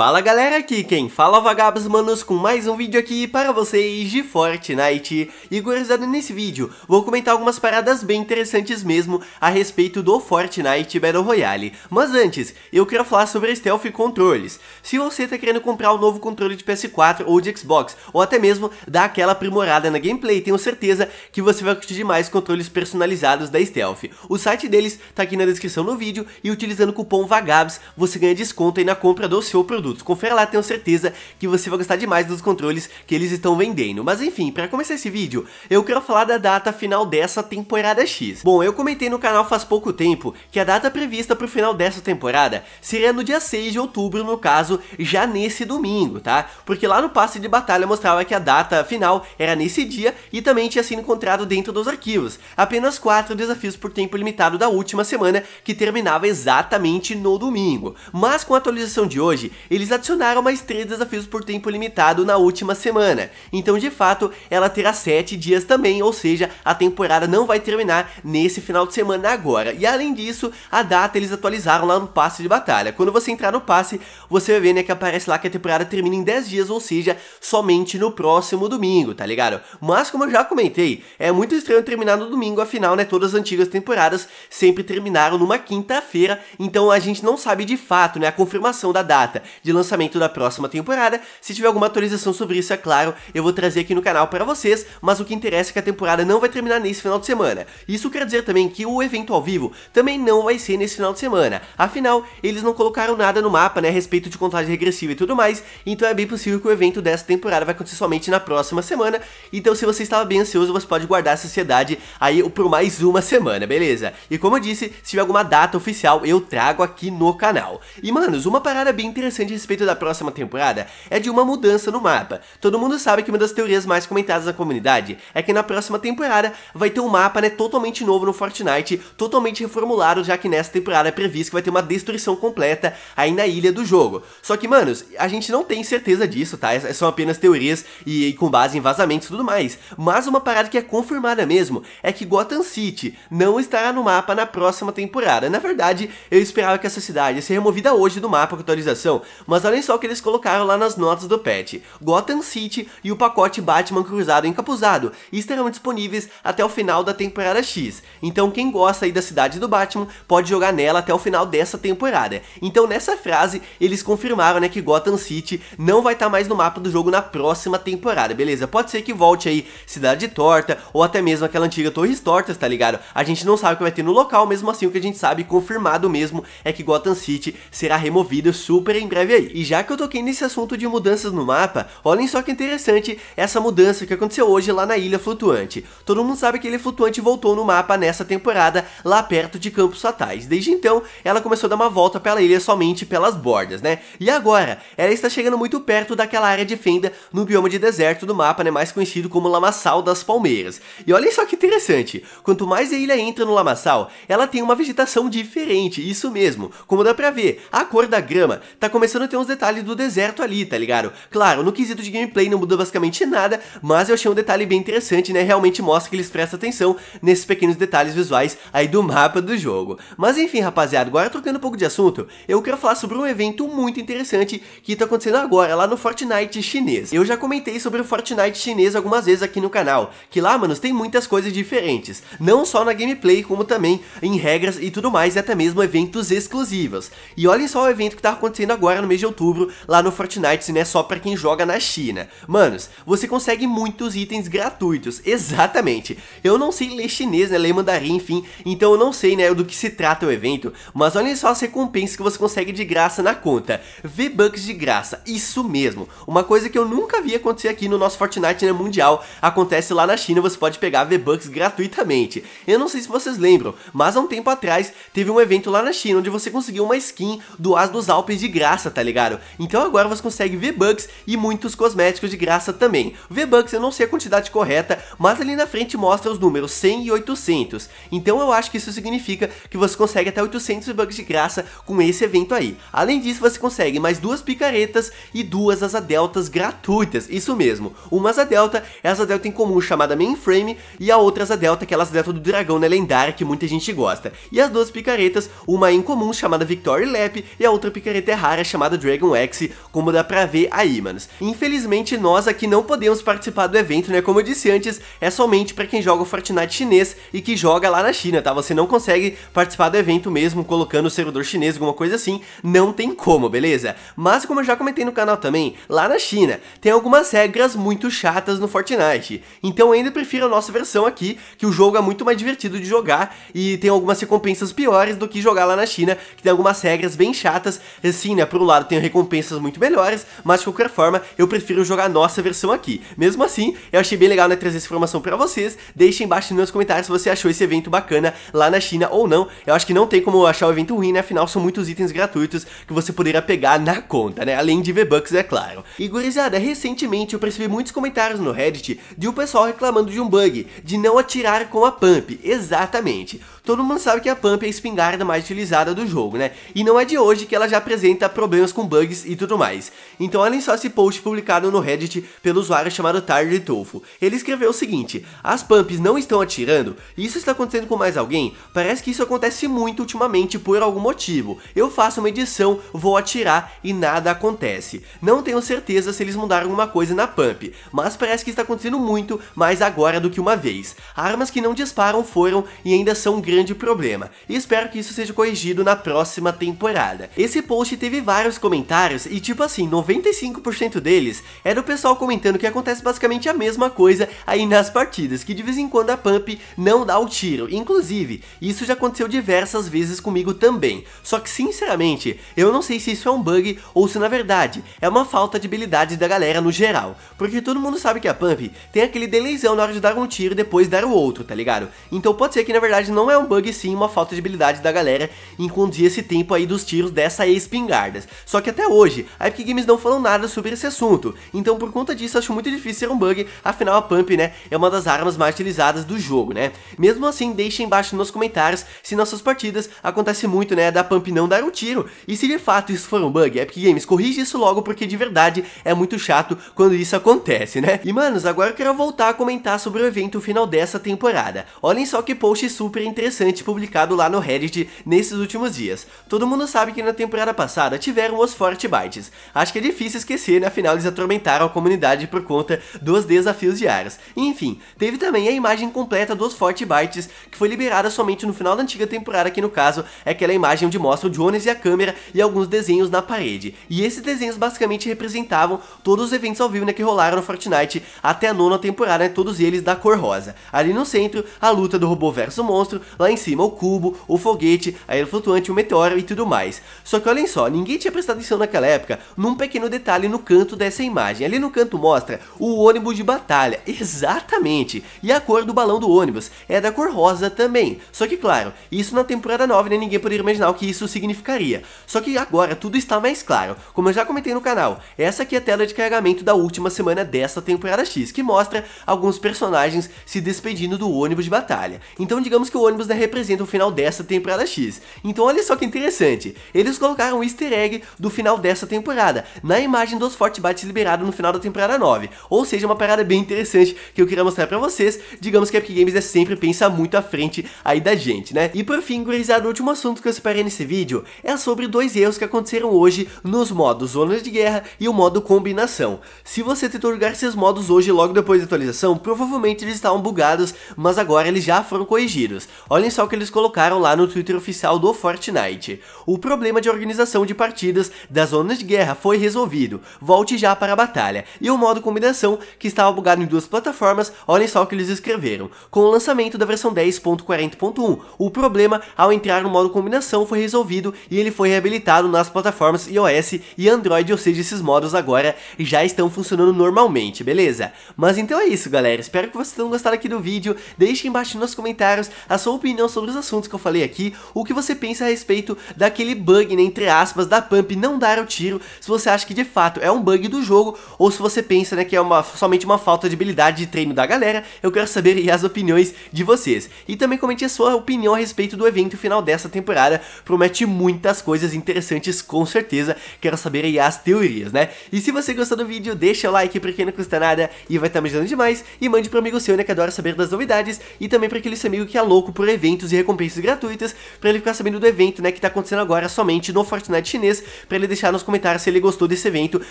Fala galera, aqui quem fala é Vagabos Manos com mais um vídeo aqui para vocês de Fortnite. E gurizada, nesse vídeo vou comentar algumas paradas bem interessantes mesmo a respeito do Fortnite Battle Royale. Mas antes, eu quero falar sobre Stealth Controles. Se você está querendo comprar um novo controle de PS4 ou de Xbox, ou até mesmo dar aquela aprimorada na gameplay, tenho certeza que você vai curtir demais controles personalizados da Stealth. O site deles está aqui na descrição do vídeo e utilizando o cupom VAGABS você ganha desconto aí na compra do seu produto produtos. Confere lá, tenho certeza que você vai gostar demais dos controles que eles estão vendendo. Mas enfim, para começar esse vídeo, eu quero falar da data final dessa temporada X. Bom, eu comentei no canal faz pouco tempo que a data prevista para o final dessa temporada seria no dia 6 de outubro, no caso, já nesse domingo, tá? Porque lá no passe de batalha mostrava que a data final era nesse dia e também tinha sido encontrado dentro dos arquivos. Apenas quatro desafios por tempo limitado da última semana que terminava exatamente no domingo. Mas com a atualização de hoje, eles adicionaram mais 3 desafios por tempo limitado na última semana. Então, de fato, ela terá 7 dias também, ou seja, a temporada não vai terminar nesse final de semana agora. E além disso, a data eles atualizaram lá no passe de batalha. Quando você entrar no passe, você vai ver né, que aparece lá que a temporada termina em 10 dias, ou seja, somente no próximo domingo, tá ligado? Mas como eu já comentei, é muito estranho terminar no domingo, afinal, né, todas as antigas temporadas sempre terminaram numa quinta-feira, então a gente não sabe de fato, né, a confirmação da data de lançamento da próxima temporada. Se tiver alguma atualização sobre isso, é claro, eu vou trazer aqui no canal para vocês, mas o que interessa é que a temporada não vai terminar nesse final de semana. Isso quer dizer também que o evento ao vivo também não vai ser nesse final de semana. Afinal, eles não colocaram nada no mapa, né, a respeito de contagem regressiva e tudo mais, então é bem possível que o evento dessa temporada vai acontecer somente na próxima semana. Então, se você estava bem ansioso, você pode guardar essa ansiedade aí por mais uma semana, beleza? E como eu disse, se tiver alguma data oficial, eu trago aqui no canal. E, manos, uma parada bem interessante grande respeito da próxima temporada é de uma mudança no mapa. Todo mundo sabe que uma das teorias mais comentadas na comunidade é que na próxima temporada vai ter um mapa né, totalmente novo no Fortnite, totalmente reformulado, já que nessa temporada é previsto que vai ter uma destruição completa aí na ilha do jogo. Só que, manos, a gente não tem certeza disso, tá? É São apenas teorias e, e com base em vazamentos e tudo mais. Mas uma parada que é confirmada mesmo é que Gotham City não estará no mapa na próxima temporada. Na verdade, eu esperava que essa cidade ia ser removida hoje do mapa com atualização, mas olhem só o que eles colocaram lá nas notas do patch. Gotham City e o pacote Batman Cruzado Encapuzado estarão disponíveis até o final da temporada X. Então quem gosta aí da cidade do Batman pode jogar nela até o final dessa temporada. Então nessa frase eles confirmaram né, que Gotham City não vai estar tá mais no mapa do jogo na próxima temporada, beleza? Pode ser que volte aí Cidade Torta ou até mesmo aquela antiga Torres Tortas, tá ligado? A gente não sabe o que vai ter no local, mesmo assim o que a gente sabe confirmado mesmo é que Gotham City será removido super em breve aí. E já que eu toquei nesse assunto de mudanças no mapa, olhem só que interessante essa mudança que aconteceu hoje lá na Ilha Flutuante. Todo mundo sabe que a Ilha Flutuante voltou no mapa nessa temporada, lá perto de Campos Fatais. Desde então, ela começou a dar uma volta pela ilha somente pelas bordas, né? E agora, ela está chegando muito perto daquela área de fenda no bioma de deserto do mapa, né? Mais conhecido como Lamaçal das Palmeiras. E olhem só que interessante, quanto mais a ilha entra no Lamaçal, ela tem uma vegetação diferente, isso mesmo. Como dá pra ver, a cor da grama tá começando começando a ter uns detalhes do deserto ali, tá ligado? Claro, no quesito de gameplay não mudou basicamente nada, mas eu achei um detalhe bem interessante, né? Realmente mostra que eles prestam atenção nesses pequenos detalhes visuais aí do mapa do jogo. Mas enfim, rapaziada, agora trocando um pouco de assunto, eu quero falar sobre um evento muito interessante que tá acontecendo agora lá no Fortnite chinês. Eu já comentei sobre o Fortnite chinês algumas vezes aqui no canal, que lá, manos, tem muitas coisas diferentes, não só na gameplay, como também em regras e tudo mais, e até mesmo eventos exclusivos. E olhem só o evento que tá acontecendo agora no mês de outubro lá no Fortnite, se não é só pra quem joga na China. Manos, você consegue muitos itens gratuitos, exatamente. Eu não sei ler chinês, né, ler mandarim, enfim, então eu não sei, né, do que se trata o evento, mas olhem só as recompensas que você consegue de graça na conta. V-Bucks de graça, isso mesmo. Uma coisa que eu nunca vi acontecer aqui no nosso Fortnite, né, mundial, acontece lá na China, você pode pegar V-Bucks gratuitamente. Eu não sei se vocês lembram, mas há um tempo atrás teve um evento lá na China onde você conseguiu uma skin do As dos Alpes de graça, tá tá ligado? Então agora você consegue V-Bucks e muitos cosméticos de graça também. V-Bucks eu não sei a quantidade correta, mas ali na frente mostra os números 100 e 800. Então eu acho que isso significa que você consegue até 800 V-Bucks de graça com esse evento aí. Além disso, você consegue mais duas picaretas e duas asa deltas gratuitas, isso mesmo. Uma asa delta é asa delta em comum chamada Mainframe e a outra asa delta que é asa delta do dragão né, lendária que muita gente gosta. E as duas picaretas, uma em comum chamada Victory Lap e a outra picareta é rara chamada chamada Dragon X, como dá pra ver aí, manos. Infelizmente, nós aqui não podemos participar do evento, né? Como eu disse antes, é somente pra quem joga o Fortnite chinês e que joga lá na China, tá? Você não consegue participar do evento mesmo colocando o servidor chinês, alguma coisa assim, não tem como, beleza? Mas como eu já comentei no canal também, lá na China tem algumas regras muito chatas no Fortnite, então eu ainda prefiro a nossa versão aqui, que o jogo é muito mais divertido de jogar e tem algumas recompensas piores do que jogar lá na China, que tem algumas regras bem chatas, assim, né, pro lado tenha recompensas muito melhores, mas de qualquer forma, eu prefiro jogar a nossa versão aqui. Mesmo assim, eu achei bem legal né, trazer essa informação pra vocês, deixem embaixo nos meus comentários se você achou esse evento bacana lá na China ou não. Eu acho que não tem como achar o evento ruim, né, afinal são muitos itens gratuitos que você poderia pegar na conta, né, além de V-Bucks, é claro. E gurizada, recentemente eu percebi muitos comentários no Reddit de um pessoal reclamando de um bug, de não atirar com a pump, exatamente. Todo mundo sabe que a Pump é a espingarda mais utilizada do jogo, né? E não é de hoje que ela já apresenta problemas com bugs e tudo mais. Então olhem só esse post publicado no Reddit pelo usuário chamado Tardy Tofu. Ele escreveu o seguinte, as Pumps não estão atirando? Isso está acontecendo com mais alguém? Parece que isso acontece muito ultimamente por algum motivo. Eu faço uma edição, vou atirar e nada acontece. Não tenho certeza se eles mudaram alguma coisa na Pump, mas parece que está acontecendo muito mais agora do que uma vez. Armas que não disparam foram e ainda são grandes grande problema, e espero que isso seja corrigido na próxima temporada. Esse post teve vários comentários, e tipo assim, 95% deles é do pessoal comentando que acontece basicamente a mesma coisa aí nas partidas, que de vez em quando a Pump não dá o tiro, inclusive, isso já aconteceu diversas vezes comigo também, só que sinceramente, eu não sei se isso é um bug ou se na verdade é uma falta de habilidade da galera no geral, porque todo mundo sabe que a Pump tem aquele delayzão na hora de dar um tiro e depois dar o outro, tá ligado? Então pode ser que na verdade não é um bug sim, uma falta de habilidade da galera em conduzir esse tempo aí dos tiros dessa espingardas. Só que até hoje, a Epic Games não falou nada sobre esse assunto, então por conta disso acho muito difícil ser um bug, afinal a Pump, né, é uma das armas mais utilizadas do jogo, né. Mesmo assim, deixem embaixo nos comentários se nas suas partidas acontece muito, né, da Pump não dar um tiro, e se de fato isso for um bug, Epic Games corrige isso logo porque de verdade é muito chato quando isso acontece, né. E manos, agora eu quero voltar a comentar sobre o evento final dessa temporada. Olhem só que post super interessante interessante publicado lá no Reddit nesses últimos dias. Todo mundo sabe que na temporada passada tiveram os Forte Bites. Acho que é difícil esquecer, né? afinal eles atormentaram a comunidade por conta dos desafios diários. Enfim, teve também a imagem completa dos Forte Bites, que foi liberada somente no final da antiga temporada, que no caso é aquela imagem onde mostra o Jones e a câmera e alguns desenhos na parede. E esses desenhos basicamente representavam todos os eventos ao vivo né, que rolaram no Fortnite até a nona temporada, né, todos eles da cor rosa. Ali no centro, a luta do robô versus o monstro, Lá em cima o cubo, o foguete, a ilha flutuante, o meteoro e tudo mais. Só que olhem só, ninguém tinha prestado atenção naquela época num pequeno detalhe no canto dessa imagem. Ali no canto mostra o ônibus de batalha, exatamente. E a cor do balão do ônibus é da cor rosa também. Só que claro, isso na temporada 9 nem né? ninguém poderia imaginar o que isso significaria. Só que agora tudo está mais claro. Como eu já comentei no canal, essa aqui é a tela de carregamento da última semana dessa temporada X, que mostra alguns personagens se despedindo do ônibus de batalha. Então digamos que o ônibus né, representa o final dessa temporada X. Então olha só que interessante, eles colocaram um easter egg do final dessa temporada, na imagem dos Fortbytes liberado no final da temporada 9. Ou seja, uma parada bem interessante que eu queria mostrar pra vocês, digamos que a Epic Games é sempre pensa muito à frente aí da gente, né? E por fim, gurizada, o último assunto que eu separei nesse vídeo é sobre dois erros que aconteceram hoje nos modos Zona de Guerra e o modo Combinação. Se você tentou jogar esses modos hoje logo depois da atualização, provavelmente eles estavam bugados, mas agora eles já foram corrigidos. Olha Olhem só o que eles colocaram lá no Twitter oficial do Fortnite. O problema de organização de partidas das zonas de guerra foi resolvido. Volte já para a batalha. E o modo combinação, que estava bugado em duas plataformas, olhem só o que eles escreveram. Com o lançamento da versão 10.40.1, o problema ao entrar no modo combinação foi resolvido e ele foi reabilitado nas plataformas iOS e Android, ou seja, esses modos agora já estão funcionando normalmente, beleza? Mas então é isso, galera. Espero que vocês tenham gostado aqui do vídeo. Deixe embaixo nos comentários a sua opinião opinião sobre os assuntos que eu falei aqui, o que você pensa a respeito daquele bug, né, entre aspas, da Pump não dar o tiro, se você acha que de fato é um bug do jogo, ou se você pensa, né, que é uma, somente uma falta de habilidade de treino da galera, eu quero saber as opiniões de vocês. E também comente a sua opinião a respeito do evento final dessa temporada, promete muitas coisas interessantes com certeza, quero saber aí as teorias, né? E se você gostou do vídeo, deixa o like porque não custa nada e vai estar tá me ajudando demais, e mande pro amigo seu, né, que adora saber das novidades, e também para aquele seu amigo que é louco por evento eventos e recompensas gratuitas para ele ficar sabendo do evento, né, que tá acontecendo agora somente no Fortnite chinês, para ele deixar nos comentários se ele gostou desse evento,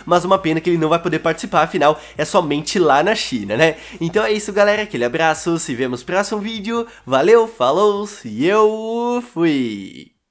mas uma pena que ele não vai poder participar, afinal é somente lá na China, né? Então é isso, galera, aquele abraço, se vemos no próximo vídeo, valeu, falou e eu fui!